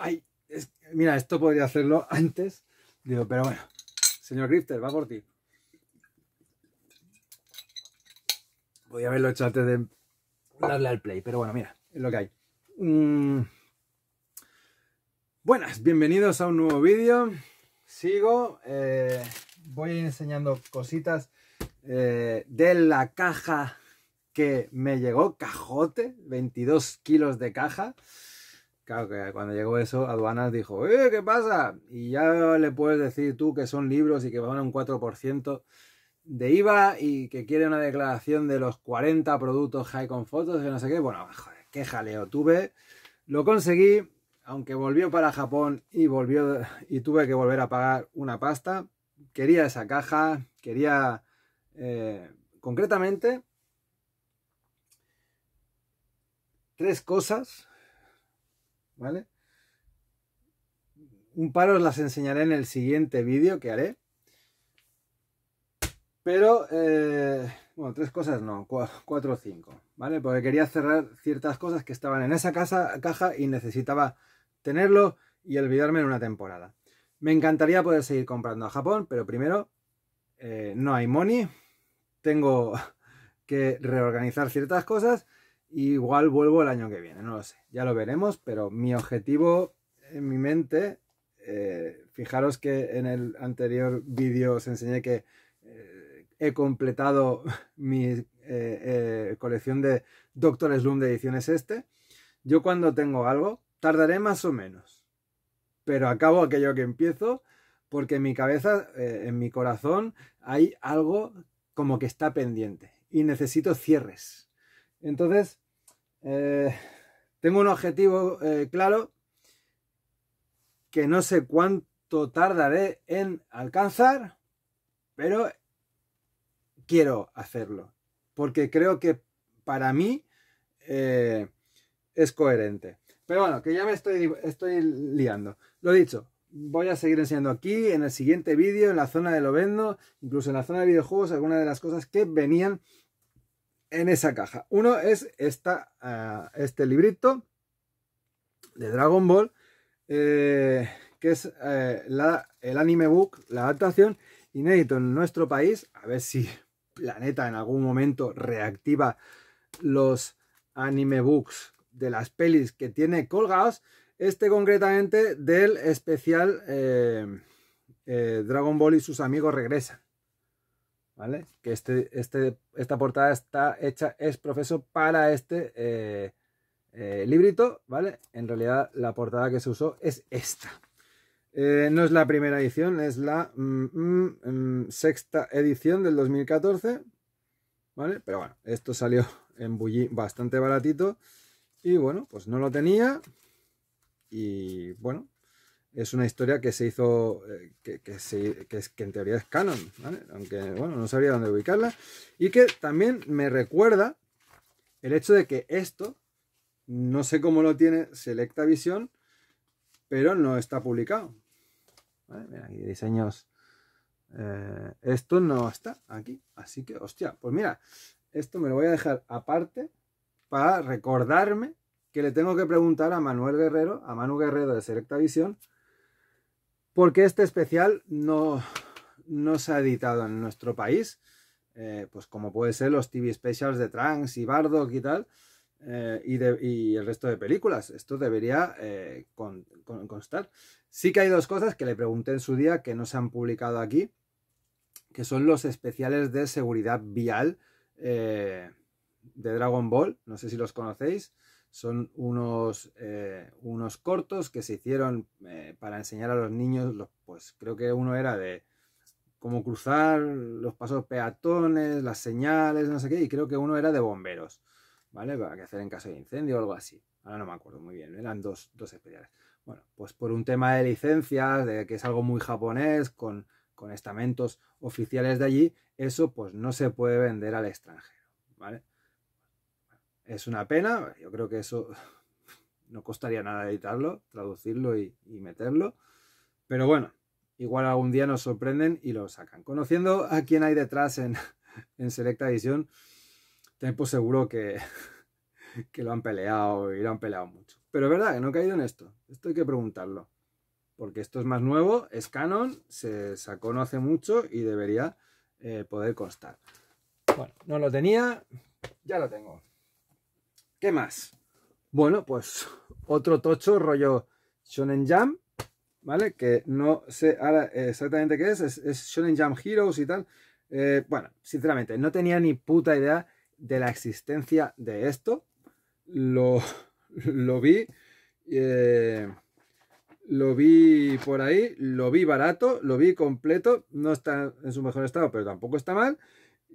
ay, mira, esto podría hacerlo antes. Digo, pero bueno, señor Grifter, va por ti. voy haberlo hecho antes de darle al play, pero bueno, mira, es lo que hay. Mm. Buenas, bienvenidos a un nuevo vídeo. Sigo, eh, voy enseñando cositas eh, de la caja que me llegó, cajote, 22 kilos de caja. Claro que cuando llegó eso, aduanas dijo, ¡eh, qué pasa! Y ya le puedes decir tú que son libros y que van a un 4% de IVA y que quiere una declaración de los 40 productos high con fotos y no sé qué. Bueno, joder, qué jaleo tuve. Lo conseguí, aunque volvió para Japón y volvió y tuve que volver a pagar una pasta. Quería esa caja, quería eh, concretamente tres cosas ¿vale? Un par os las enseñaré en el siguiente vídeo que haré. Pero, eh, bueno, tres cosas no, cuatro o cinco, ¿vale? Porque quería cerrar ciertas cosas que estaban en esa casa, caja y necesitaba tenerlo y olvidarme en una temporada. Me encantaría poder seguir comprando a Japón, pero primero eh, no hay money, tengo que reorganizar ciertas cosas Igual vuelvo el año que viene, no lo sé. Ya lo veremos, pero mi objetivo en mi mente, eh, fijaros que en el anterior vídeo os enseñé que eh, he completado mi eh, colección de Doctor Slum de ediciones este. Yo cuando tengo algo, tardaré más o menos, pero acabo aquello que empiezo porque en mi cabeza, en mi corazón, hay algo como que está pendiente y necesito cierres entonces, eh, tengo un objetivo eh, claro que no sé cuánto tardaré en alcanzar, pero quiero hacerlo, porque creo que para mí eh, es coherente. Pero bueno, que ya me estoy, estoy liando. Lo dicho, voy a seguir enseñando aquí, en el siguiente vídeo, en la zona de lo vendo, incluso en la zona de videojuegos, algunas de las cosas que venían en esa caja. Uno es ah, este librito de Dragon Ball, eh, que es eh, el anime book, la adaptación inédito en nuestro país. A ver si Planeta en algún momento reactiva los anime books de las pelis que tiene colgados. Este concretamente del especial eh, Dragon Ball y sus amigos regresan. ¿vale? Que este, este, esta portada está hecha, es profeso para este eh, eh, librito, ¿vale? En realidad la portada que se usó es esta. Eh, no es la primera edición, es la mm, mm, mm, sexta edición del 2014, ¿vale? Pero bueno, esto salió en Bulli bastante baratito y bueno, pues no lo tenía y bueno, es una historia que se hizo, eh, que, en teoría es canon, aunque bueno, no sabría dónde ubicarla, y que también me recuerda el hecho de que esto, no sé cómo lo tiene Selecta Visión, pero no está publicado. Mira, aquí diseños. Eh, esto no está aquí, así que, hostia, pues mira, esto me lo voy a dejar aparte para recordarme que le tengo que preguntar a Manuel Guerrero, a Manu Guerrero de Selecta Visión, porque este especial no, se ha editado en nuestro país, eh, pues como puede ser los TV specials de Trunks y Bardock y tal, eh, y, el resto de películas. Esto debería eh, constar. Sí que hay dos cosas que le pregunté en su día que no se han publicado aquí, que son los especiales de seguridad vial de Dragon Ball, no sé si los conocéis, son unos, eh, unos cortos que se hicieron eh, para enseñar a los niños, los, pues creo que uno era de cómo cruzar los pasos peatones, las señales, no sé qué, y creo que uno era de bomberos, ¿vale? Para qué hacer en caso de incendio o algo así. Ahora no me acuerdo muy bien, eran dos, dos especiales. Bueno, pues por un tema de licencias, de que es algo muy japonés, con, con estamentos oficiales de allí, eso pues no se puede vender al extranjero, ¿vale? es una pena, yo creo que eso no costaría nada editarlo, traducirlo y, meterlo, pero bueno, igual algún día nos sorprenden y lo sacan. Conociendo a quién hay detrás en, en Selecta Edición, tengo seguro que, que lo han peleado y lo han peleado mucho. Pero es verdad que no he caído en esto. Esto hay que preguntarlo. Porque esto es más nuevo, es canon, se sacó no hace mucho y debería eh, poder constar. Bueno, no lo tenía, ya lo tengo. ¿Qué más? Bueno, pues otro tocho rollo Shonen Jam, ¿vale? Que no sé ahora exactamente qué es, es, Shonen Jam Heroes y tal. Eh, bueno, sinceramente, no tenía ni puta idea de la existencia de esto. Lo, lo vi. Eh, lo vi por ahí, lo vi barato, lo vi completo. No está en su mejor estado, pero tampoco está mal.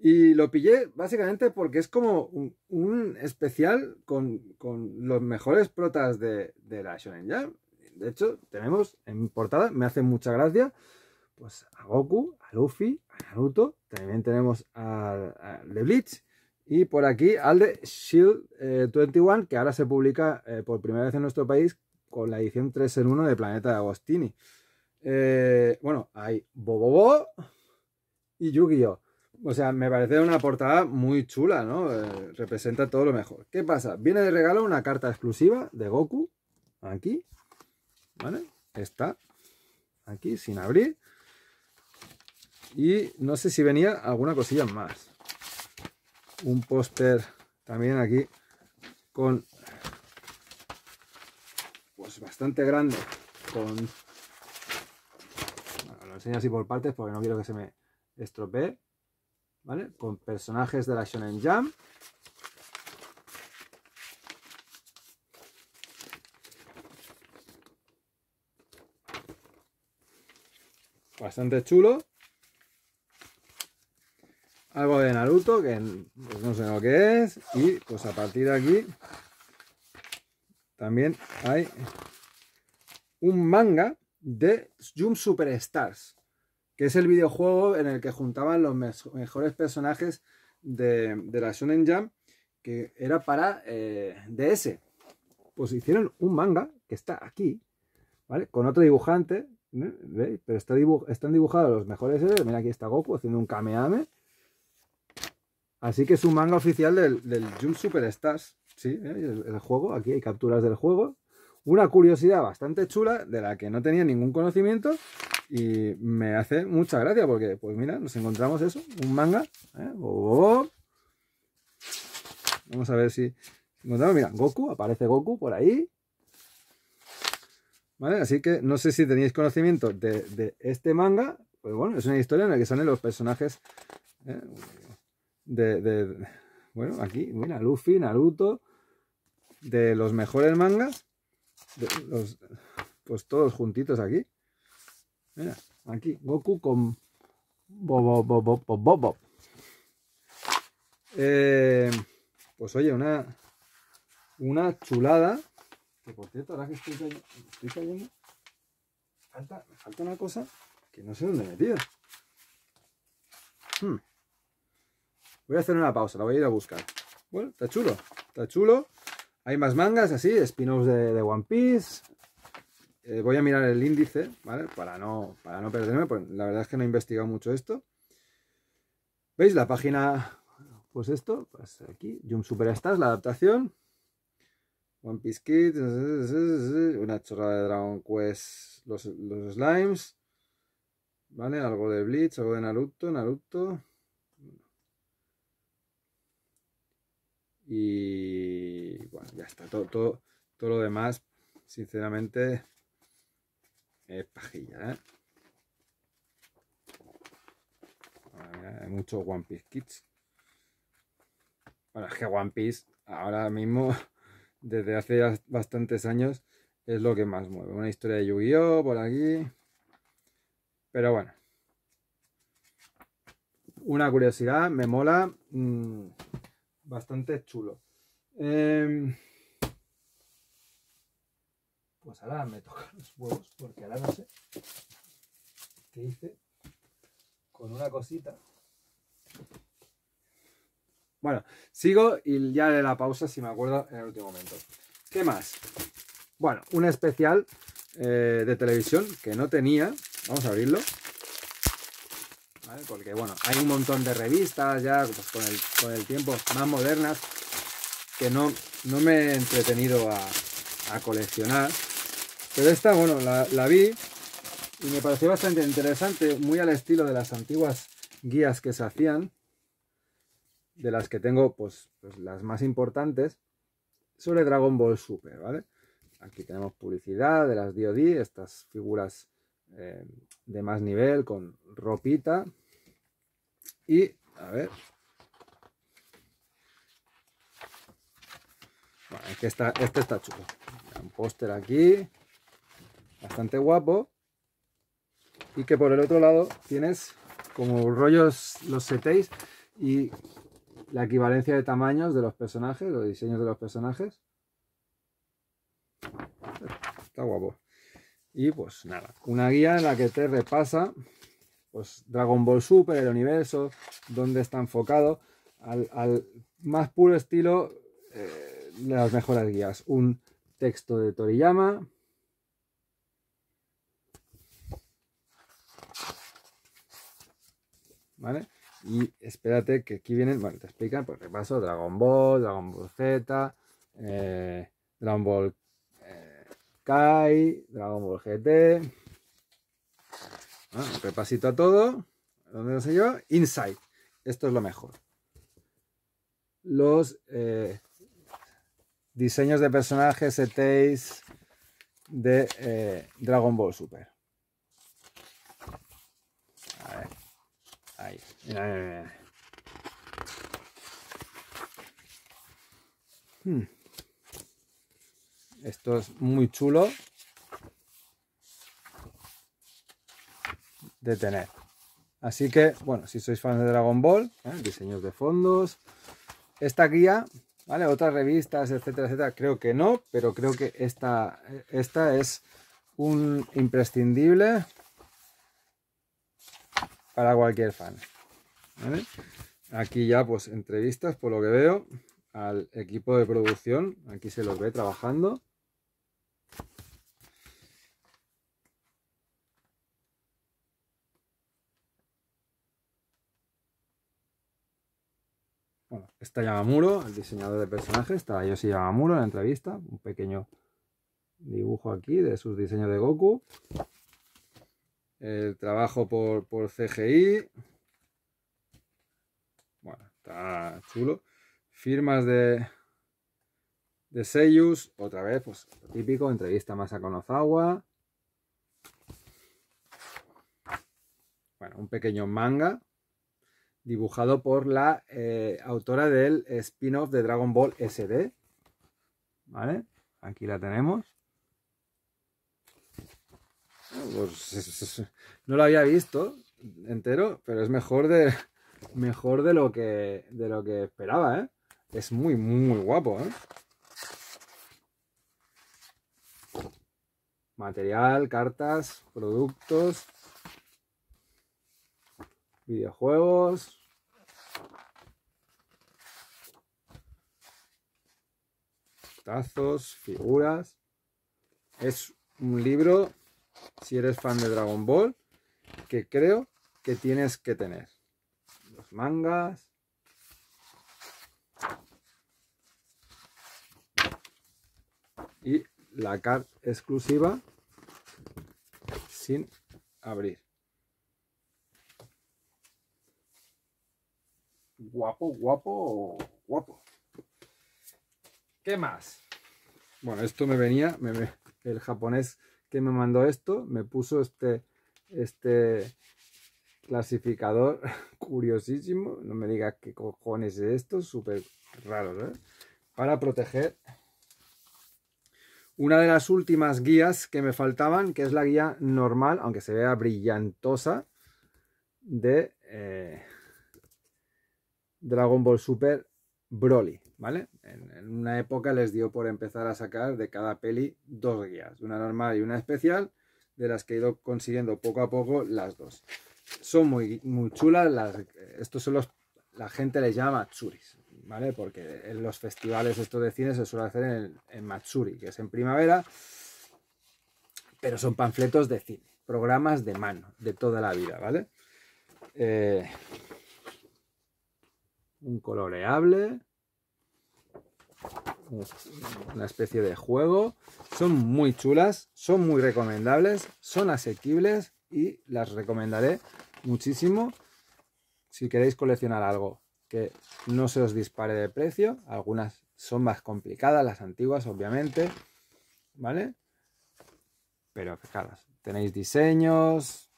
Y lo pillé básicamente porque es como un, especial con, los mejores protas de, la Shonen Jam. De hecho, tenemos en portada, me hace mucha gracia, pues a Goku, a Luffy, a Naruto, también tenemos al de Bleach y por aquí al de Shield 21, eh, que ahora se publica eh, por primera vez en nuestro país con la edición 3 en 1 de Planeta de Agostini. Eh, bueno, hay Bobobo y Yu-Gi-Oh! O sea, me parece una portada muy chula, ¿no? Eh, representa todo lo mejor. ¿Qué pasa? Viene de regalo una carta exclusiva de Goku. Aquí. ¿Vale? Está. Aquí, sin abrir. Y no sé si venía alguna cosilla más. Un póster también aquí con... Pues bastante grande. Con... lo enseño así por partes porque no quiero que se me estropee con personajes de la Shonen Jam. Bastante chulo. Algo de Naruto, que pues no sé lo que es. Y pues a partir de aquí también hay un manga de Jump Superstars que es el videojuego en el que juntaban los mejores personajes de, la Shonen Jam, que era para eh, DS. Pues hicieron un manga que está aquí, ¿vale? Con otro dibujante, ¿eh? ¿veis? Pero está están dibujados los mejores ¿eh? Mira, aquí está Goku haciendo un cameame. Así que es un manga oficial del, del Jump Superstars. Sí, el juego, aquí hay capturas del juego. Una curiosidad bastante chula de la que no tenía ningún conocimiento y me hace mucha gracia porque, pues mira, nos encontramos eso, un manga. ¿eh? Vamos a ver si encontramos, mira, Goku, aparece Goku por ahí. ¿Vale? Así que no sé si tenéis conocimiento de, este manga. Pues bueno, es una historia en la que salen los personajes ¿eh? de, Bueno, aquí, mira, Luffy, Naruto, de los mejores mangas. pues todos juntitos aquí. Mira, aquí Goku con Bobo Bobo Bobo. Bo, eh, pues oye, una, una chulada. Que por cierto, ahora que estoy cayendo, estoy cayendo me falta una cosa que no sé dónde he metido. Hmm. Voy a hacer una pausa, la voy a ir a buscar. Bueno, está chulo, está chulo. Hay más mangas así, spin-offs de One Piece, eh, voy a mirar el índice, ¿vale? Para no, para no perderme, pues la verdad es que no he investigado mucho esto. ¿Veis? La página, pues esto, pues aquí, Jump Superstars, la adaptación. One Piece Kids, una chorrada de Dragon Quest, los, los slimes. ¿Vale? Algo de Bleach, algo de Naruto, Naruto. Y bueno, ya está. Todo, todo, todo lo demás, sinceramente, es pajilla, ¿eh? Hay muchos One Piece kits Bueno, es que One Piece ahora mismo, desde hace bastantes años, es lo que más mueve. Una historia de Yu-Gi-Oh! por aquí. Pero bueno. Una curiosidad, me mola. Mm, bastante chulo. Eh... Pues ahora me tocan los huevos, porque ahora no sé qué hice con una cosita. Bueno, sigo y ya de la pausa si me acuerdo en el último momento. ¿Qué más? Bueno, un especial eh, de televisión que no tenía. Vamos a abrirlo. Porque bueno, hay un montón de revistas ya pues, con, el, tiempo más modernas que no, me he entretenido a coleccionar. Pero esta, bueno, la, vi y me pareció bastante interesante, muy al estilo de las antiguas guías que se hacían, de las que tengo pues, pues las más importantes, sobre Dragon Ball Super, ¿vale? Aquí tenemos publicidad de las DOD, estas figuras eh, de más nivel con ropita. Y, a ver... Bueno, este está chulo. Un póster aquí, bastante guapo. Y que por el otro lado tienes como rollos los setéis y la equivalencia de tamaños de los personajes, los diseños de los personajes. Está guapo. Y pues nada, una guía en la que te repasa pues, Dragon Ball Super, el universo, dónde está enfocado, al, más puro estilo eh, de las mejores guías. Un texto de Toriyama, Y espérate que aquí vienen, bueno, te explican, pues repaso, Dragon Ball, Dragon Ball Z, eh, Dragon Ball eh, Kai, Dragon Ball GT. repasito a todo. ¿Dónde sé yo? Inside. Esto es lo mejor. Los eh, diseños de personajes ETs de Dragon Ball Super. Hmm. Esto es muy chulo de tener. Así que, bueno, si sois fans de Dragon Ball, ¿eh? diseños de fondos, esta guía, ¿vale? Otras revistas, etcétera, etcétera, creo que no, pero creo que esta, esta es un imprescindible para cualquier fan. Aquí ya pues entrevistas, por lo que veo, al equipo de producción. Aquí se los ve trabajando. Bueno, está Yamamuro, el diseñador de personajes, está Yoshi Yamamuro en la entrevista, un pequeño dibujo aquí de sus diseños de Goku el trabajo por, por CGI. Bueno, está chulo. Firmas de, de sellos, otra vez, pues típico, entrevista más a Konozawa. Bueno, un pequeño manga dibujado por la eh, autora del spin-off de Dragon Ball SD. ¿Vale? Aquí la tenemos. Pues, no lo había visto entero, pero es mejor de, mejor de lo que, de lo que esperaba, ¿eh? Es muy, muy guapo, ¿eh? Material, cartas, productos, videojuegos. Tazos, figuras. Es un libro si eres fan de Dragon Ball, que creo que tienes que tener. Los mangas. Y la carta exclusiva sin abrir. Guapo, guapo, guapo. ¿Qué más? Bueno, esto me venía, el japonés me mandó esto, me puso este, este clasificador curiosísimo, no me digas qué cojones es esto, súper raro, Para proteger una de las últimas guías que me faltaban, que es la guía normal, aunque se vea brillantosa, de eh, Dragon Ball Super Broly, ¿vale? En, una época les dio por empezar a sacar de cada peli dos guías, una normal y una especial, de las que he ido consiguiendo poco a poco las dos. Son muy, muy chulas, las, estos son los, la gente les llama Matsuris, ¿vale? Porque en los festivales estos de cine se suele hacer en, Matsuri, que es en primavera, pero son panfletos de cine, programas de mano, de toda la vida, ¿vale? Eh, un coloreable, una especie de juego. Son muy chulas, son muy recomendables, son asequibles y las recomendaré muchísimo si queréis coleccionar algo que no se os dispare de precio. Algunas son más complicadas, las antiguas obviamente, ¿vale? Pero fijaros, tenéis diseños,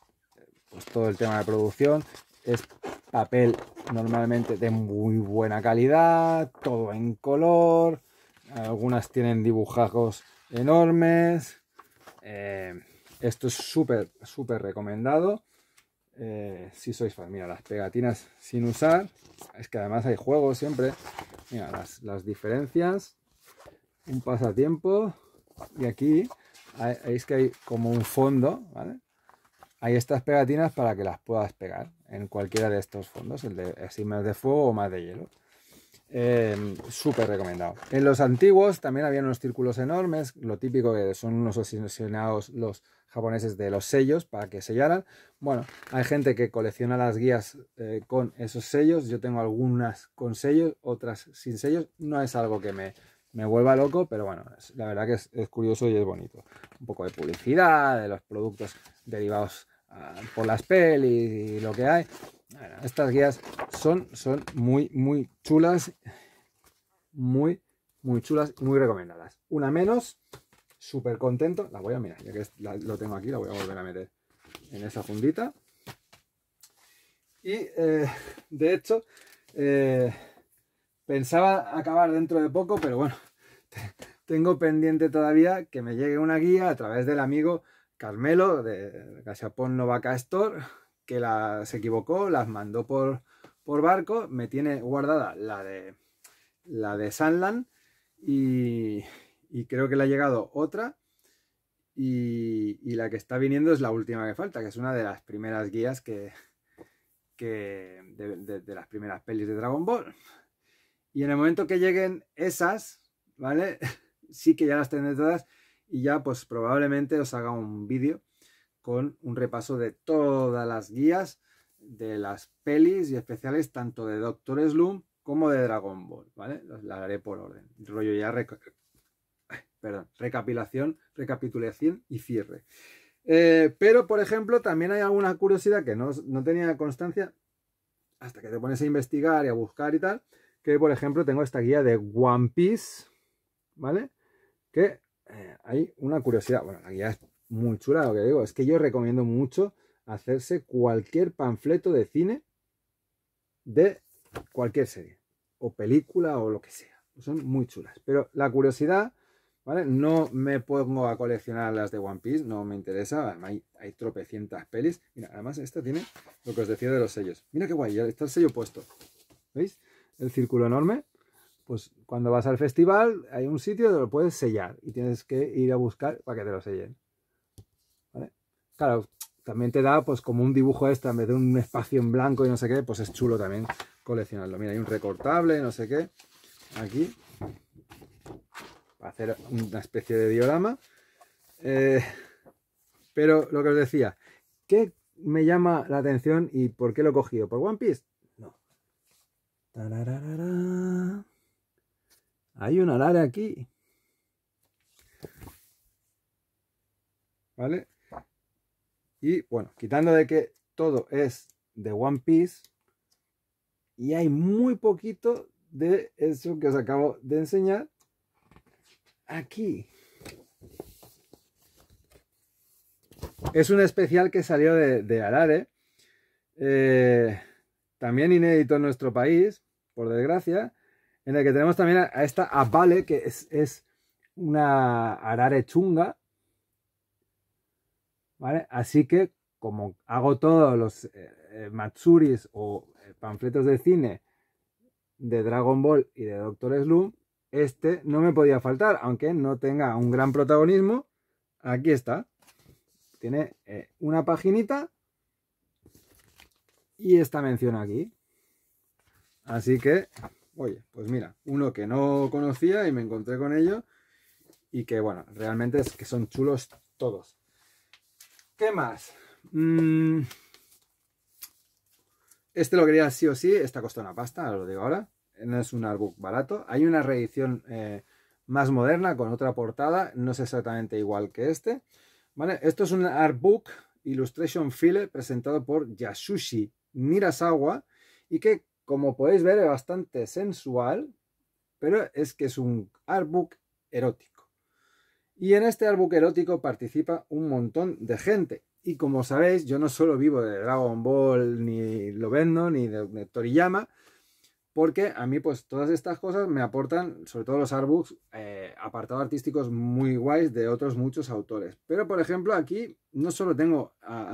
pues todo el tema de producción es papel normalmente de muy buena calidad, todo en color, algunas tienen dibujajos enormes. Eh, esto es súper, súper recomendado. Eh, si sois fan, mira, las pegatinas sin usar. Es que además hay juegos siempre. Mira, las, diferencias. Un pasatiempo. Y aquí veis es que hay como un fondo, ¿vale? hay estas pegatinas para que las puedas pegar en cualquiera de estos fondos, el de así más de fuego o más de hielo. Em, súper recomendado. En los antiguos también había unos círculos enormes, lo típico que son unos obsesionados los japoneses de los sellos para que sellaran. Bueno, hay gente que colecciona las guías eh, con esos sellos, yo tengo algunas con sellos, otras sin sellos, no es algo que me me vuelva loco, pero bueno, la verdad que es, curioso y es bonito. Un poco de publicidad, de los productos derivados ah, por las pelis y lo que hay. estas guías son, son muy, muy chulas, muy, muy chulas y muy recomendadas. Una menos, súper contento. La voy a mirar, ya que lo tengo aquí, la voy a volver a meter en esa fundita. Y eh, de hecho, eh, Pensaba acabar dentro de poco, pero bueno, tengo pendiente todavía que me llegue una guía a través del amigo Carmelo de Gachapón Nova Castor, que la, se equivocó, las mandó por, por barco, me tiene guardada la de, la de sandland y, creo que le ha llegado otra. Y, la que está viniendo es la última que falta, que es una de las primeras guías que, de las primeras pelis de Dragon Ball. Y en el momento que lleguen esas, ¿vale? sí que ya las tendré todas y ya pues probablemente os haga un vídeo con un repaso de todas las guías de las pelis y especiales tanto de Doctor Sloom como de Dragon Ball, ¿vale? La haré por orden. Rollo ya recapilación, recapitulación y cierre. Eh, pero, por ejemplo, también hay alguna curiosidad que no, no tenía constancia hasta que te pones a investigar y a buscar y tal, que por ejemplo tengo esta guía de One Piece, ¿vale? Que eh, hay una curiosidad, bueno, la guía es muy chula, lo que digo, es que yo recomiendo mucho hacerse cualquier panfleto de cine de cualquier serie, o película, o lo que sea. Son muy chulas. Pero la curiosidad, ¿vale? No me pongo a coleccionar las de One Piece, no me interesa, hay, hay tropecientas pelis. Mira, además esta tiene lo que os decía de los sellos. Mira qué guay, Ya está el sello puesto. ¿Veis? el círculo enorme, pues cuando vas al festival hay un sitio donde lo puedes sellar y tienes que ir a buscar para que te lo sellen. Claro, también te da pues como un dibujo extra en vez de un espacio en blanco y no sé qué, pues es chulo también coleccionarlo. Mira, hay un recortable, no sé qué, aquí, para hacer una especie de diorama. Eh, pero lo que os decía, ¿qué me llama la atención y por qué lo he cogido? Por One Piece. Hay un alare aquí. ¿Vale? Y bueno, quitando de que todo es de One Piece y hay muy poquito de eso que os acabo de enseñar aquí. Es un especial que salió de, alare, eh, también inédito en nuestro país, por desgracia, en el que tenemos también a, esta Apale, que es, una arare chunga. Así que, como hago todos los eh, eh, Matsuris o eh, panfletos de cine de Dragon Ball y de Doctor Slum, este no me podía faltar, aunque no tenga un gran protagonismo. Aquí está. Tiene una paginita y esta mención aquí. Así que, oye, pues mira, uno que no conocía y me encontré con ello y que, bueno, realmente es que son chulos todos. ¿Qué más? Mm, este lo quería sí o sí, esta costa una pasta, lo digo ahora. No es un artbook barato. Hay una reedición eh, más moderna con otra portada, no es exactamente igual que este. ¿Vale? Esto es un artbook Illustration File presentado por Yasushi Mirasawa y que como podéis ver, es bastante sensual, pero es que es un artbook erótico. Y en este artbook erótico participa un montón de gente. Y como sabéis, yo no solo vivo de Dragon Ball, ni lo vendo, ni de, Toriyama, porque a mí pues todas estas cosas me aportan, sobre todo los artbooks, eh, apartados artísticos muy guays de otros muchos autores. Pero por ejemplo aquí no solo tengo a,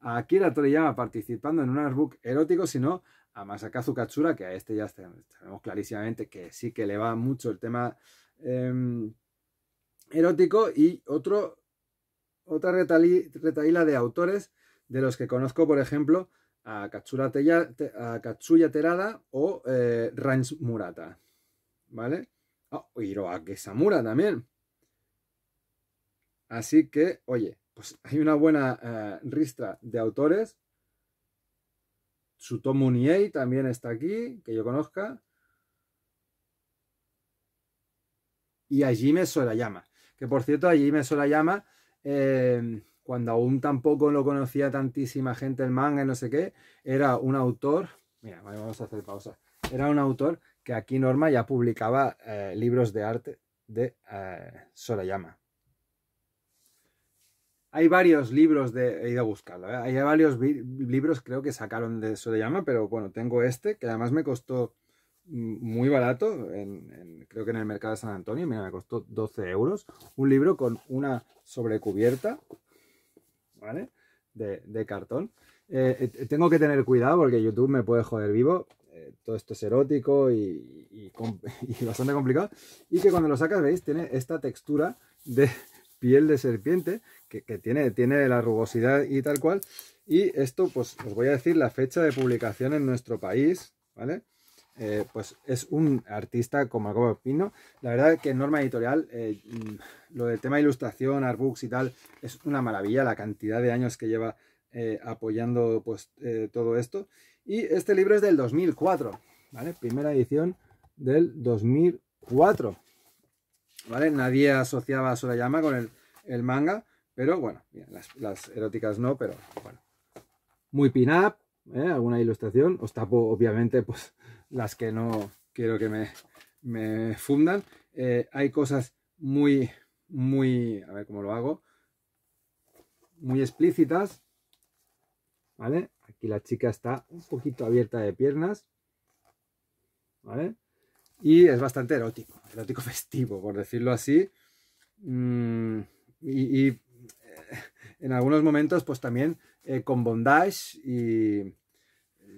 a Akira Toriyama participando en un artbook erótico, sino a Masakazu Katsura, que a este ya sabemos clarísimamente que sí que le va mucho el tema em, erótico, y otro, otra retaíla de autores de los que conozco, por ejemplo, a, Katsura Katsuya Terada o eh, Ranch Murata. ¿Vale? Oh, Hiroaki Samura también. Así que, oye, pues hay una buena eh, ristra de autores Sutomu Niei también está aquí, que yo conozca. Y Ajime Sorayama. Que por cierto, Ajime Sorayama, eh, cuando aún tampoco lo conocía tantísima gente el manga y no sé qué, era un autor. Mira, vamos a hacer pausa. Era un autor que aquí Norma ya publicaba eh, libros de arte de eh, Sorayama. Hay varios libros de. He ido a buscarlo. ¿eh? Hay varios libros, creo que sacaron de eso de llama, pero bueno, tengo este, que además me costó mm, muy barato, creo que en el mercado de San Antonio, mira, me costó 12 euros. Un libro con una sobrecubierta, ¿vale? De, cartón. Eh, eh, tengo que tener cuidado porque YouTube me puede joder vivo. todo esto es erótico y, bastante complicado. Y que cuando lo sacas, veis, tiene esta textura de piel de serpiente que, tiene, tiene la rugosidad y tal cual. Y esto, pues os voy a decir la fecha de publicación en nuestro país, ¿vale? Eh, pues es un artista como Pino. La verdad que Norma Editorial, eh, mm, lo del tema ilustración, artbooks y tal, es una maravilla la cantidad de años que lleva eh, apoyando pues, todo esto. Y este libro es del 2004, ¿vale? Primera edición del 2004, ¿vale? Nadie asociaba a Sorayama con el manga, pero bueno, las, eróticas no, pero bueno. Muy pin-up, ¿eh? alguna ilustración. Os tapo, obviamente, pues las que no quiero que me, fundan. Eh, hay cosas muy, muy, a ver cómo lo hago, muy explícitas, ¿vale? Aquí la chica está un poquito abierta de piernas, ¿vale? Y es bastante erótico, erótico festivo, por decirlo así. Mm, y en algunos momentos, pues también eh, con bondage y eh,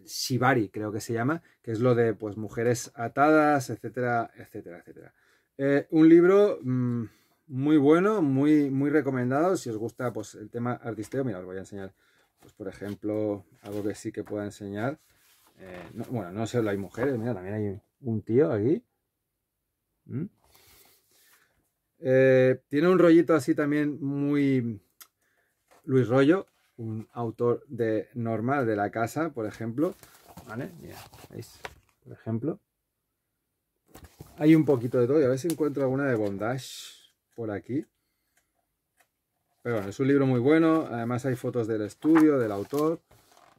shibari, creo que se llama, que es lo de pues mujeres atadas, etcétera, etcétera, etcétera. Eh, un libro mm, muy bueno, muy, muy recomendado. Si os gusta pues, el tema artisteo, mira, os voy a enseñar, pues, por ejemplo, algo que sí que pueda enseñar. bueno, no solo hay mujeres, mira, también hay un tío aquí. ¿Mm? tiene un rollito así también muy Luis Rollo, un autor de normal de la casa, por ejemplo. ¿Vale? ¿veis? Por ejemplo. Hay un poquito de todo y a ver si encuentro alguna de bondage por aquí. Pero bueno, es un libro muy bueno. Además hay fotos del estudio, del autor,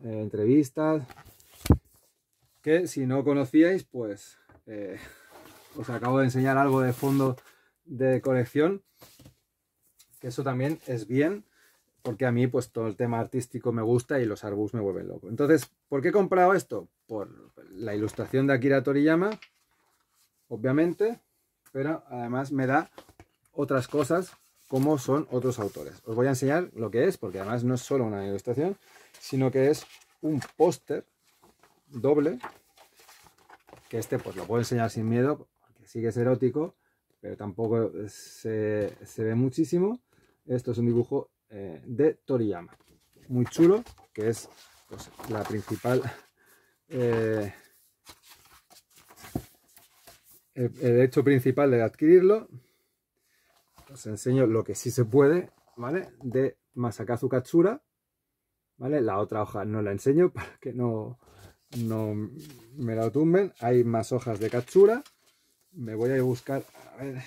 eh, entrevistas. Que si no conocíais, pues eh, os acabo de enseñar algo de fondo de colección. Que eso también es bien porque a mí pues todo el tema artístico me gusta y los arbus me vuelven loco. Entonces, ¿por qué he comprado esto? Por la ilustración de Akira Toriyama, obviamente, pero además me da otras cosas como son otros autores. Os voy a enseñar lo que es, porque además no es solo una ilustración, sino que es un póster doble, que este pues lo puedo enseñar sin miedo, porque sí que es erótico, pero tampoco se ve muchísimo. Esto es un dibujo eh, de Toriyama. Muy chulo, que es pues, la principal... Eh, el, hecho principal de adquirirlo. Os enseño lo que sí se puede, ¿vale? De Masakazu Katsura, ¿vale? La otra hoja no la enseño para que no, me la tumben. Hay más hojas de Katsura. Me voy a buscar, a ver,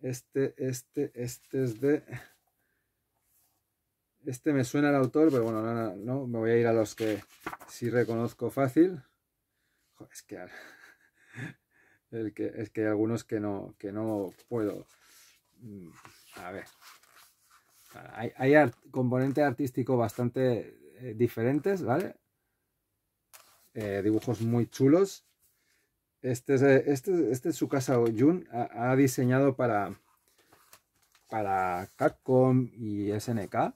este, este, este es de... Este me suena el autor, pero bueno, no, me voy a ir a los que sí reconozco fácil. Joder, es que, es que hay algunos que no, que no puedo. Mm, a ver. Hay, componente artístico bastante eh, diferentes, ¿vale? Eh, dibujos muy chulos. Este es, eh, este, este, es su casa Jun. Ha, ha, diseñado para, para Capcom y SNK.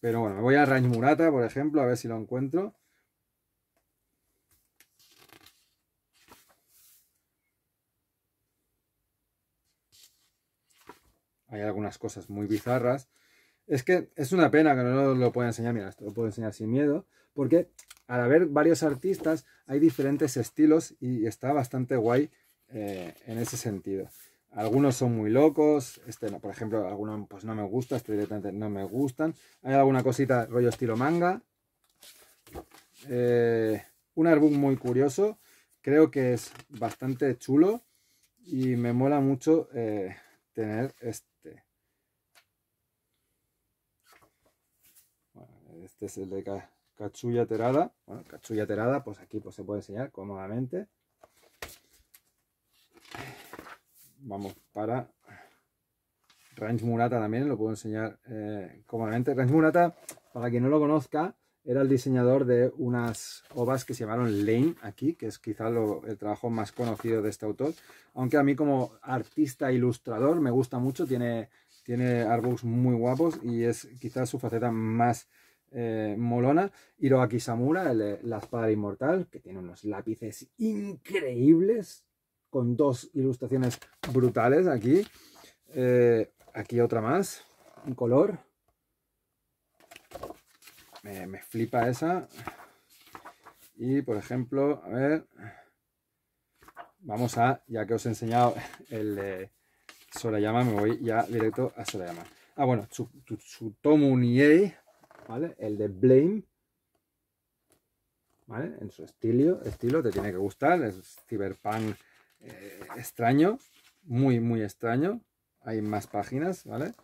Pero bueno, me voy a Range Murata, por ejemplo, a ver si lo encuentro. Hay algunas cosas muy bizarras. Es que es una pena que no lo pueda enseñar. Mira, esto lo puedo enseñar sin miedo. Porque al haber varios artistas, hay diferentes estilos y está bastante guay eh, en ese sentido. Algunos son muy locos, este por ejemplo, algunos pues no me gusta, este directamente no me gustan. Hay alguna cosita rollo estilo manga. Eh, un álbum muy curioso, creo que es bastante chulo y me mola mucho eh, tener este. este es el de Cachulla Terada. Bueno, Katsuya Terada, pues aquí pues, se puede enseñar cómodamente. vamos, para Range Murata también, lo puedo enseñar eh, cómodamente. Ranch Murata, para quien no lo conozca, era el diseñador de unas ovas que se llamaron Lane aquí, que es quizás el trabajo más conocido de este autor. Aunque a mí como artista ilustrador me gusta mucho, tiene, tiene artbooks muy guapos y es quizás su faceta más eh, molona. Hiroaki Samura, eh, la espada inmortal, que tiene unos lápices increíbles, con dos ilustraciones brutales aquí. Eh, aquí otra más, un color. me flipa esa. Y por ejemplo, a ver, vamos a, ya que os he enseñado el de Sorayama, me voy ya directo a Sorayama. Ah, bueno, Tsutomu Niei, ¿vale? El de Blame, ¿vale? En su estilo, estilo te tiene que gustar, es cyberpunk eh, extraño, muy, muy extraño. Hay más páginas, ¿vale?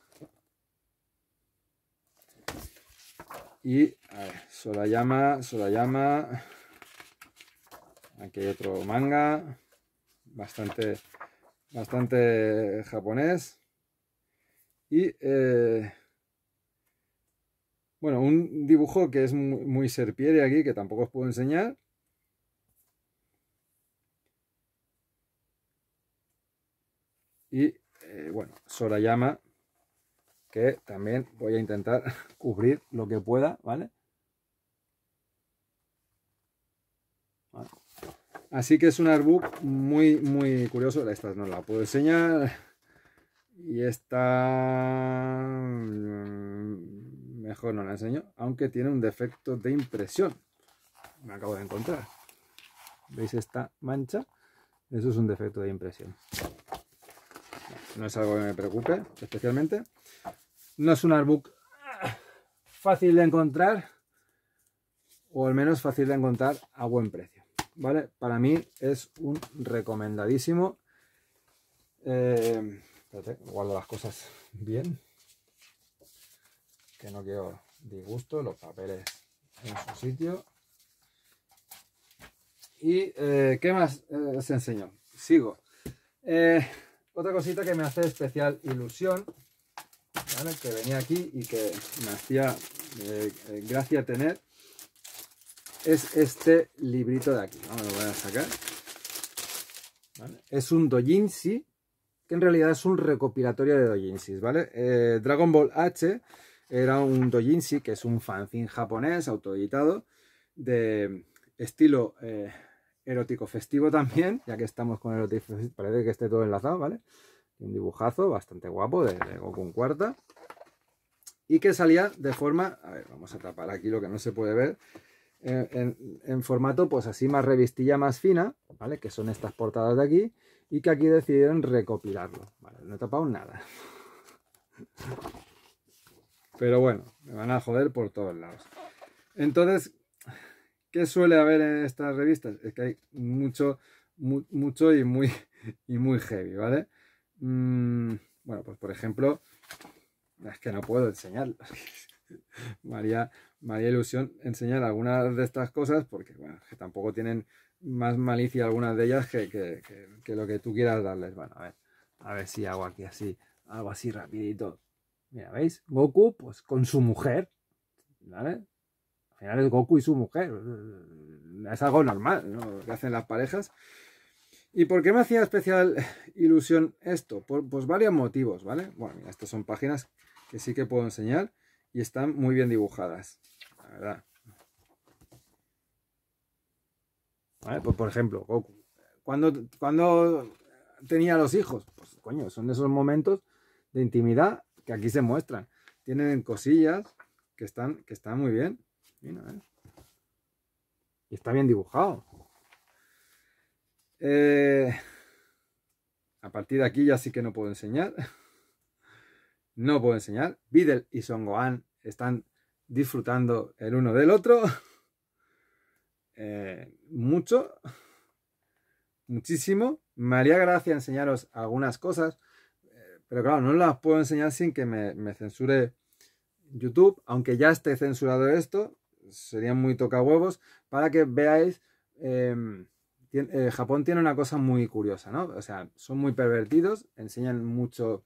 Y, sola ver, sola llama Aquí hay otro manga, bastante, bastante japonés. Y, eh, bueno, un dibujo que es muy, serpiente aquí, que tampoco os puedo enseñar Y eh, bueno, Sorayama, que también voy a intentar cubrir lo que pueda, ¿vale? Así que es un artbook muy, muy curioso. Esta no la puedo enseñar. Y esta... Mm, mejor no la enseño. Aunque tiene un defecto de impresión. Me acabo de encontrar. ¿Veis esta mancha? Eso es un defecto de impresión no es algo que me preocupe especialmente. No es un artbook ah, fácil de encontrar, o al menos fácil de encontrar a buen precio. ¿Vale? Para mí es un recomendadísimo. Eh, guardo las cosas bien. Que no quiero disgusto, los papeles en su sitio. ¿Y eh, qué más eh, os enseño? Sigo. Otra cosita que me hace especial ilusión, que venía aquí y que me hacía eh, eh, gracia tener, es este librito de aquí. Vamos, lo voy a sacar. Es un doujinshi, que en realidad es un recopilatorio de doujinshis, ¿vale? Eh, Dragon Ball H era un doujinshi, que es un fanzine japonés autoeditado, de estilo erótico festivo también, ya que estamos con erótico festivo, parece que esté todo enlazado, ¿vale? Un dibujazo bastante guapo de, Goku en cuarta. Y que salía de forma, a ver, vamos a tapar aquí lo que no se puede ver, eh, en, formato pues así más revistilla, más fina, ¿vale? Que son estas portadas de aquí y que aquí decidieron recopilarlo. no he tapado nada. Pero bueno, me van a joder por todos lados. Entonces, ¿Qué suele haber en estas revistas? Es que hay mucho, mucho y muy, y muy heavy, ¿vale? Mm, bueno, pues por ejemplo, es que no puedo enseñar María, María Ilusión enseñar algunas de estas cosas porque, tampoco tienen más malicia algunas de ellas que, lo que tú quieras darles. Bueno, a ver, a ver si hago aquí así, algo así rapidito. Mira, ¿veis? Goku, pues con su mujer, ¿vale? Al final Goku y su mujer. Es algo normal, ¿no? Que hacen las parejas. ¿Y por qué me hacía especial ilusión esto? Por pues varios motivos, ¿vale? Bueno, mira, estas son páginas que sí que puedo enseñar y están muy bien dibujadas, la verdad. Pues, por ejemplo, Goku. cuando tenía los hijos? Pues coño, son esos momentos de intimidad que aquí se muestran. Tienen cosillas que están, que están muy bien. Eh. Y está bien dibujado. Eh, a partir de aquí ya sí que no puedo enseñar. No puedo enseñar. Videl y Son Gohan están disfrutando el uno del otro. Eh, mucho. Muchísimo. Me haría gracia enseñaros algunas cosas. Pero claro, no las puedo enseñar sin que me censure YouTube. Aunque ya esté censurado esto, serían muy huevos para que veáis, em, eh, Japón tiene una cosa muy curiosa, ¿no? O sea, son muy pervertidos, enseñan mucho,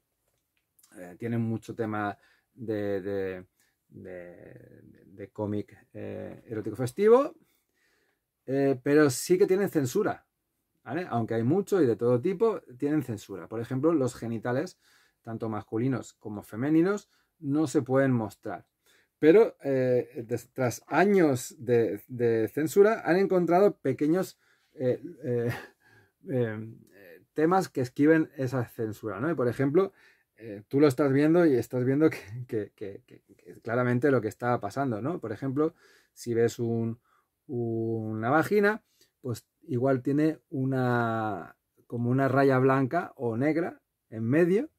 eh, tienen mucho tema de, de cómic eh, erótico festivo, pero sí que tienen censura, ¿vale? Aunque hay mucho y de todo tipo, tienen censura. Por ejemplo, los genitales, tanto masculinos como femeninos, no se pueden mostrar pero eh, tras años de, censura han encontrado pequeños eh, eh, temas que esquiven esa censura, por ejemplo, tú lo estás viendo y estás viendo que, claramente lo que está pasando, ¿no? Por ejemplo, si ves una vagina, pues igual tiene una como una raya blanca o negra en medio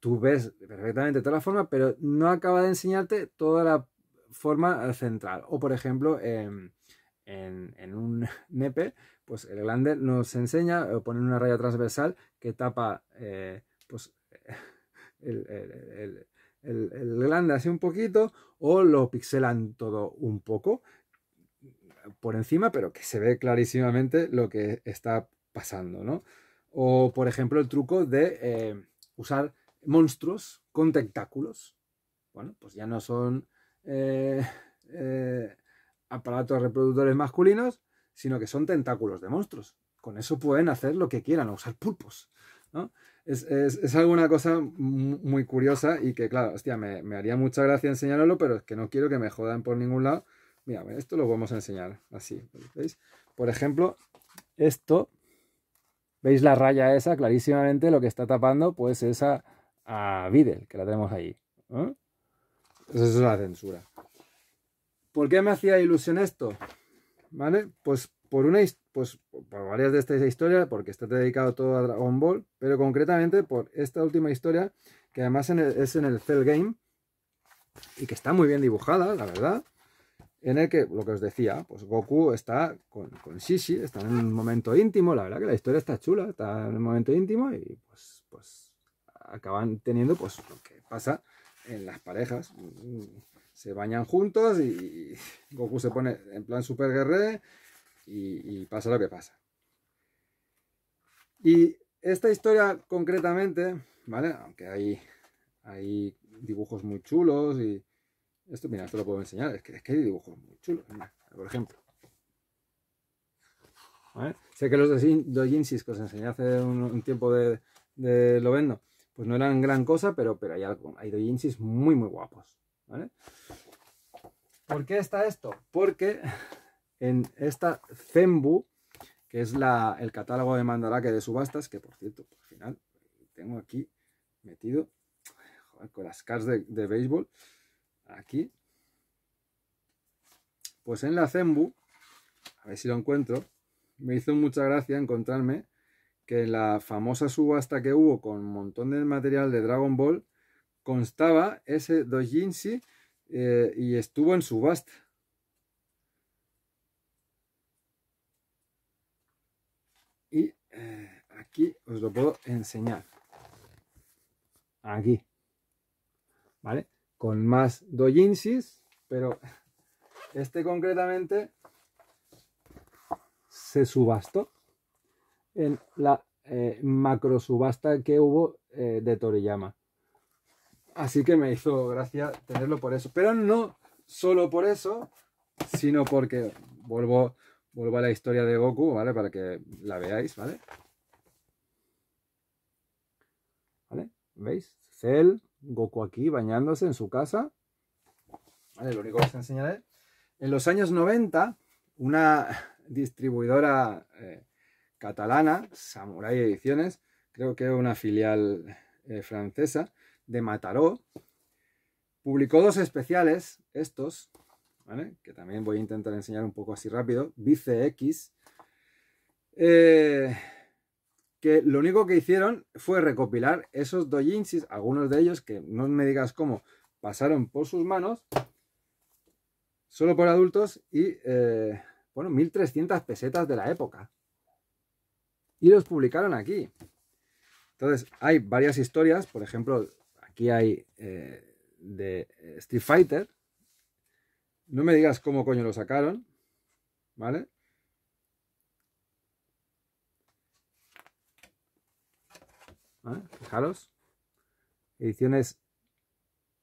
tú ves perfectamente toda la forma, pero no acaba de enseñarte toda la forma central. O, por ejemplo, en, un nepe, pues el glande nos enseña, ponen una raya transversal que tapa eh, pues, el, el, así un poquito, o lo pixelan todo un poco por encima, pero que se ve clarísimamente lo que está pasando, O, por ejemplo, el truco de eh, usar monstruos con tentáculos. Bueno, pues ya no son eh, eh, aparatos reproductores masculinos, sino que son tentáculos de monstruos. Con eso pueden hacer lo que quieran, usar pulpos. ¿no? Es, es, alguna cosa muy curiosa y que, claro, me, haría mucha gracia enseñarlo, pero es que no quiero que me jodan por ningún lado. Mira, esto lo vamos a enseñar así. ¿veis? Por ejemplo, esto, ¿veis la raya esa? Clarísimamente lo que está tapando, pues esa a Videl, que la tenemos ahí. ¿eh? Esa es la censura. ¿Por qué me hacía ilusión esto? ¿Vale? Pues por una pues varias de estas historias, porque está dedicado todo a Dragon Ball, pero concretamente por esta última historia, que además es en el Cell Game, y que está muy bien dibujada, la verdad, en el que, lo que os decía, pues Goku está con, con Shishi, está en un momento íntimo, la verdad que la historia está chula, está en un momento íntimo, y pues, pues acaban teniendo pues lo que pasa en las parejas. Se bañan juntos y Goku se pone en plan super guerrero y, pasa lo que pasa. Y esta historia concretamente, ¿vale? Aunque hay, hay dibujos muy chulos y... Esto, mira, esto lo puedo enseñar, es que, hay dibujos muy chulos, por ejemplo. Sé que los de Jinxis que os enseñé hace un, tiempo de, de, lo vendo, pues no eran gran cosa, pero, pero hay, algo, hay muy, muy guapos. ¿Por qué está esto? Porque en esta Zembu, que es la, el catálogo de Mandarake de subastas, que por cierto, al final tengo aquí metido con las cards de, de, béisbol, aquí, pues en la Zembu, a ver si lo encuentro, me hizo mucha gracia encontrarme que la famosa subasta que hubo con un montón de material de Dragon Ball constaba ese doujinshi eh, y estuvo en subasta. Y eh, aquí os lo puedo enseñar. Aquí. ¿Vale? Con más doujinshis, pero este concretamente se subastó en la eh, macro subasta que hubo eh, de Toriyama. Así que me hizo gracia tenerlo por eso. Pero no solo por eso, sino porque vuelvo, vuelvo a la historia de Goku, ¿vale? Para que la veáis, ¿vale? ¿Vale? ¿Veis? Cell, Goku aquí bañándose en su casa. lo único que os enseñaré. En los años 90, una distribuidora eh, catalana, Samurai Ediciones, creo que una filial eh, francesa, de Mataró. Publicó dos especiales, estos, que también voy a intentar enseñar un poco así rápido, Vice X, eh, que lo único que hicieron fue recopilar esos doyinsis, algunos de ellos, que no me digas cómo, pasaron por sus manos, solo por adultos, y, eh, bueno, 1.300 pesetas de la época y los publicaron aquí. Entonces, hay varias historias, por ejemplo, aquí hay eh, de Street Fighter. No me digas cómo coño lo sacaron, ¿vale? Fijaros. Ediciones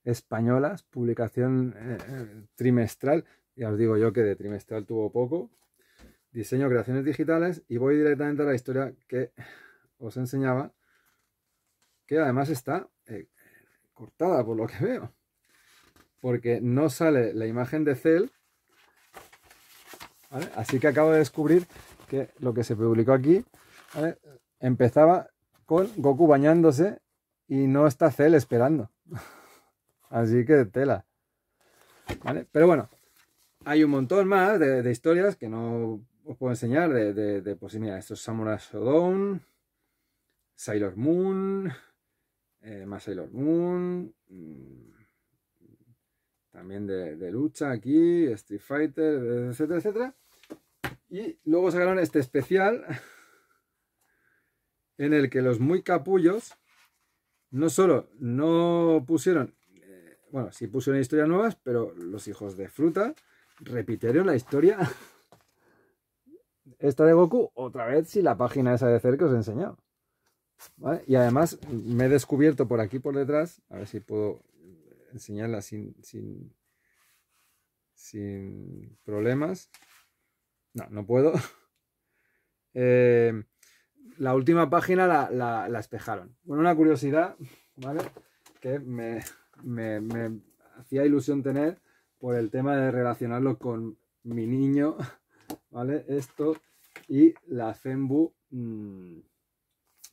españolas, publicación eh, eh, trimestral. Ya os digo yo que de trimestral tuvo poco diseño creaciones digitales y voy directamente a la historia que os enseñaba, que además está eh, cortada por lo que veo, porque no sale la imagen de Cell, así que acabo de descubrir que lo que se publicó aquí empezaba con Goku bañándose y no está Cell esperando. Así que tela. ¿Vale? Pero bueno, hay un montón más de historias que no os puedo enseñar de, posibilidad pues estos Samurai Shodown, Sailor Moon, eh, más Sailor Moon, mm, también de, lucha aquí, Street Fighter, etcétera, etcétera. Y luego sacaron este especial en el que los muy capullos no solo no pusieron, eh, bueno, sí pusieron historias nuevas, pero los hijos de fruta repitieron la historia esta de Goku, otra vez si la página esa de cerca os he enseñado. Y además me he descubierto por aquí, por detrás, a ver si puedo enseñarla sin, sin, sin problemas. No, no puedo. Eh, la última página la, la, espejaron. Bueno, una curiosidad, ¿vale? Que me, me, me hacía ilusión tener por el tema de relacionarlo con mi niño ¿vale? Esto y la Zenbu mm,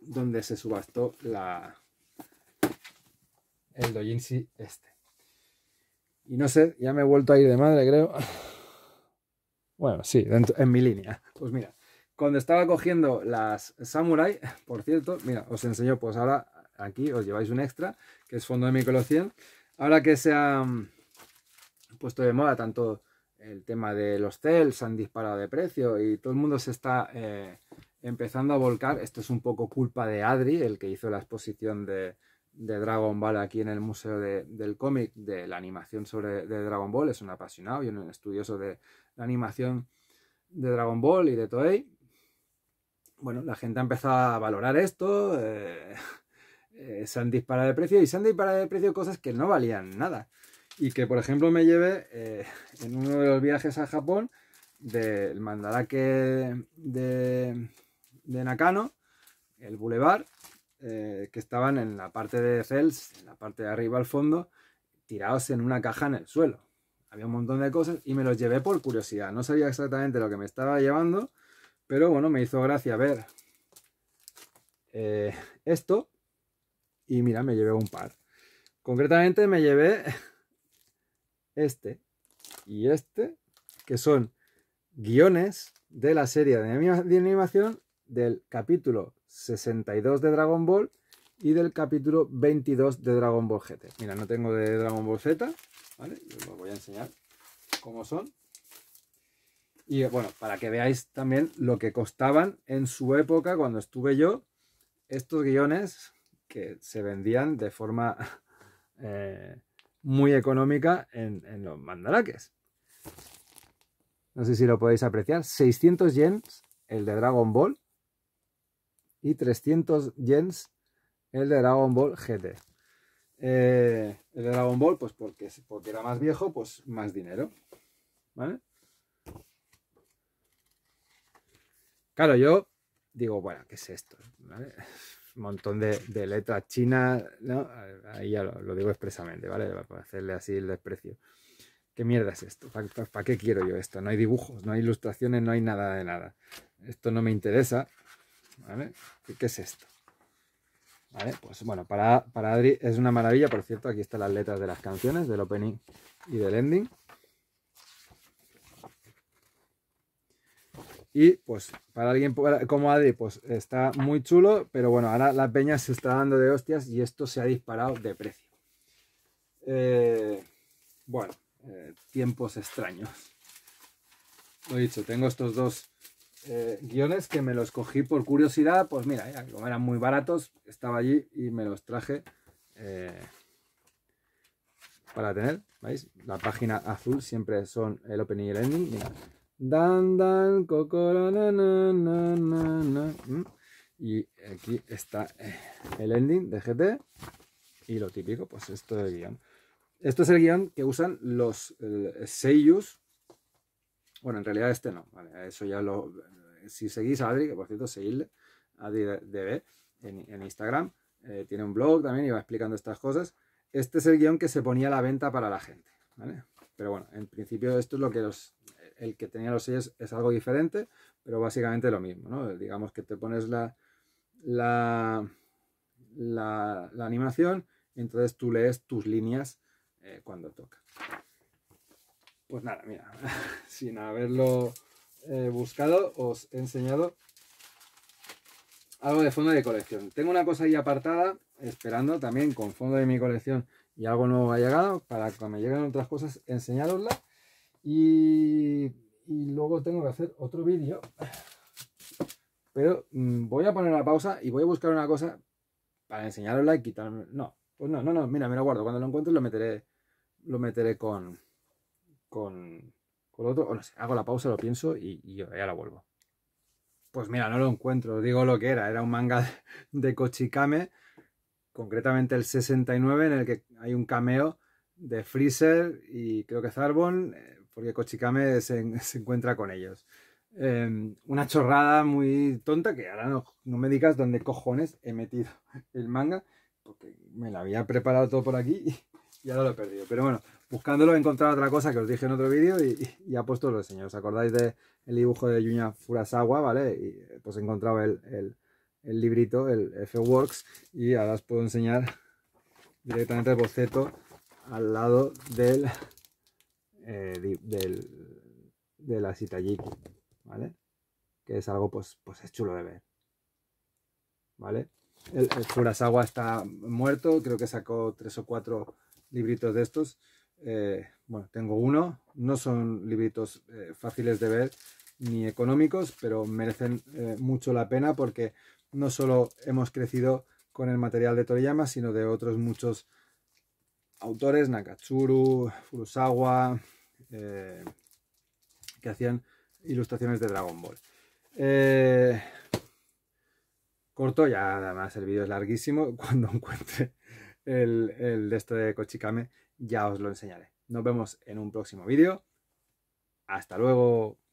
donde se subastó la, el Dojinshi este. Y no sé, ya me he vuelto a ir de madre, creo. Bueno, sí, en mi línea. Pues mira, cuando estaba cogiendo las Samurai, por cierto, mira, os enseño, pues ahora aquí os lleváis un extra, que es fondo de mi 100. Ahora que se han mm, puesto de moda tanto el tema de los CELs han disparado de precio y todo el mundo se está eh, empezando a volcar. Esto es un poco culpa de Adri, el que hizo la exposición de, Dragon Ball aquí en el Museo del Cómic, de la animación sobre de Dragon Ball. Es un apasionado y un estudioso de la animación de Dragon Ball y de Toei. Bueno, la gente ha empezado a valorar esto, eh, eh, se han disparado de precio y se han disparado de precio cosas que no valían nada y que por ejemplo me llevé eh, en uno de los viajes a Japón del mandarake de, Nakano, el bulevar, eh, que estaban en la parte de Cels, en la parte de arriba al fondo, tirados en una caja en el suelo. Había un montón de cosas y me los llevé por curiosidad. No sabía exactamente lo que me estaba llevando, pero bueno, me hizo gracia ver eh, esto y mira, me llevé un par. Concretamente me llevé este y este, que son guiones de la serie de animación del capítulo 62 de Dragon Ball y del capítulo 22 de Dragon Ball GT. Mira, no tengo de Dragon Ball Z, ¿vale? Os voy a enseñar cómo son. Y bueno, para que veáis también lo que costaban en su época, cuando estuve yo, estos guiones que se vendían de forma eh, muy económica en, los mandalaques. No sé si lo podéis apreciar. 600 yens el de Dragon Ball y 300 yens el de Dragon Ball GT. Eh, el de Dragon Ball, pues porque, porque era más viejo, pues más dinero. ¿Vale? Claro, yo digo, bueno, ¿qué es esto? montón de, letras chinas, ¿no? Ahí ya lo, digo expresamente, ¿vale? Para hacerle así el desprecio. ¿Qué mierda es esto? ¿Para, para, qué quiero yo esto? No hay dibujos, no hay ilustraciones, no hay nada de nada. Esto no me interesa, ¿vale? ¿Qué, qué es esto? ¿Vale? Pues bueno, para, para Adri es una maravilla, por cierto, aquí están las letras de las canciones, del opening y del ending. Y pues para alguien como Adri, pues está muy chulo, pero bueno, ahora la peña se está dando de hostias y esto se ha disparado de precio. Eh, bueno, eh, tiempos extraños. Lo dicho, tengo estos dos eh, guiones que me los cogí por curiosidad. Pues mira, como eran muy baratos, estaba allí y me los traje para tener. ¿Veis? La página azul siempre son el opening y el ending. Dan, dan, mm. Y aquí está eh, el ending de GT. Y lo típico, pues esto es el guión. Esto es el guión que usan los sellos eh, seiyus. Bueno, en realidad este no. Vale, eso ya lo. Eh, si seguís a Adri, que por cierto, seguidle, AdriDB en, en Instagram. tiene un blog también y va explicando estas cosas. Este es el guión que se ponía a la venta para la gente. ¿vale? Pero bueno, en principio esto es lo que los, el que tenía los sellos es algo diferente, pero básicamente lo mismo, ¿no? Digamos que te pones la, la, la, animación, entonces tú lees tus líneas eh, cuando toca. Pues nada, mira, sin haberlo eh, buscado, os he enseñado algo de fondo de colección. Tengo una cosa ahí apartada, esperando también con fondo de mi colección y algo nuevo ha llegado, para cuando me lleguen otras cosas, enseñarosla y, luego tengo que hacer otro vídeo. Pero mm, voy a poner la pausa y voy a buscar una cosa para enseñarosla y quitarme. No, pues no, no, no, mira, me lo guardo. Cuando lo encuentre lo meteré. Lo meteré con. con. con otro. O no sé, hago la pausa, lo pienso y, y ya la vuelvo. Pues mira, no lo encuentro, digo lo que era. Era un manga de Kochikame, concretamente el 69, en el que hay un cameo de Freezer y creo que Zarbon, porque Kochikame se, encuentra con ellos. Em, una chorrada muy tonta que ahora no, me digas dónde cojones he metido el manga, porque me la había preparado todo por aquí y, ahora lo he perdido. Pero bueno, buscándolo he encontrado otra cosa que os dije en otro vídeo y, y, ha puesto los señores. ¿Os acordáis del dibujo de Yuña Furasawa? ¿Vale? Y pues he encontrado el, el librito, el F-Works, y ahora os puedo enseñar directamente el boceto al lado del, eh, de, de la ¿vale? Que es algo, pues, pues es chulo de ver, ¿vale? El, el está muerto, creo que sacó tres o cuatro libritos de estos. Eh, bueno, tengo uno, no son libritos eh, fáciles de ver ni económicos, pero merecen mucho la pena porque no solo hemos crecido con el material de Toriyama, sino de otros muchos autores, Nakatsuru, Furusawa, eh, que hacían ilustraciones de Dragon Ball. Eh, corto, ya además el vídeo es larguísimo. Cuando encuentre el, el de este de Kochikame ya os lo enseñaré. Nos vemos en un próximo vídeo. Hasta luego.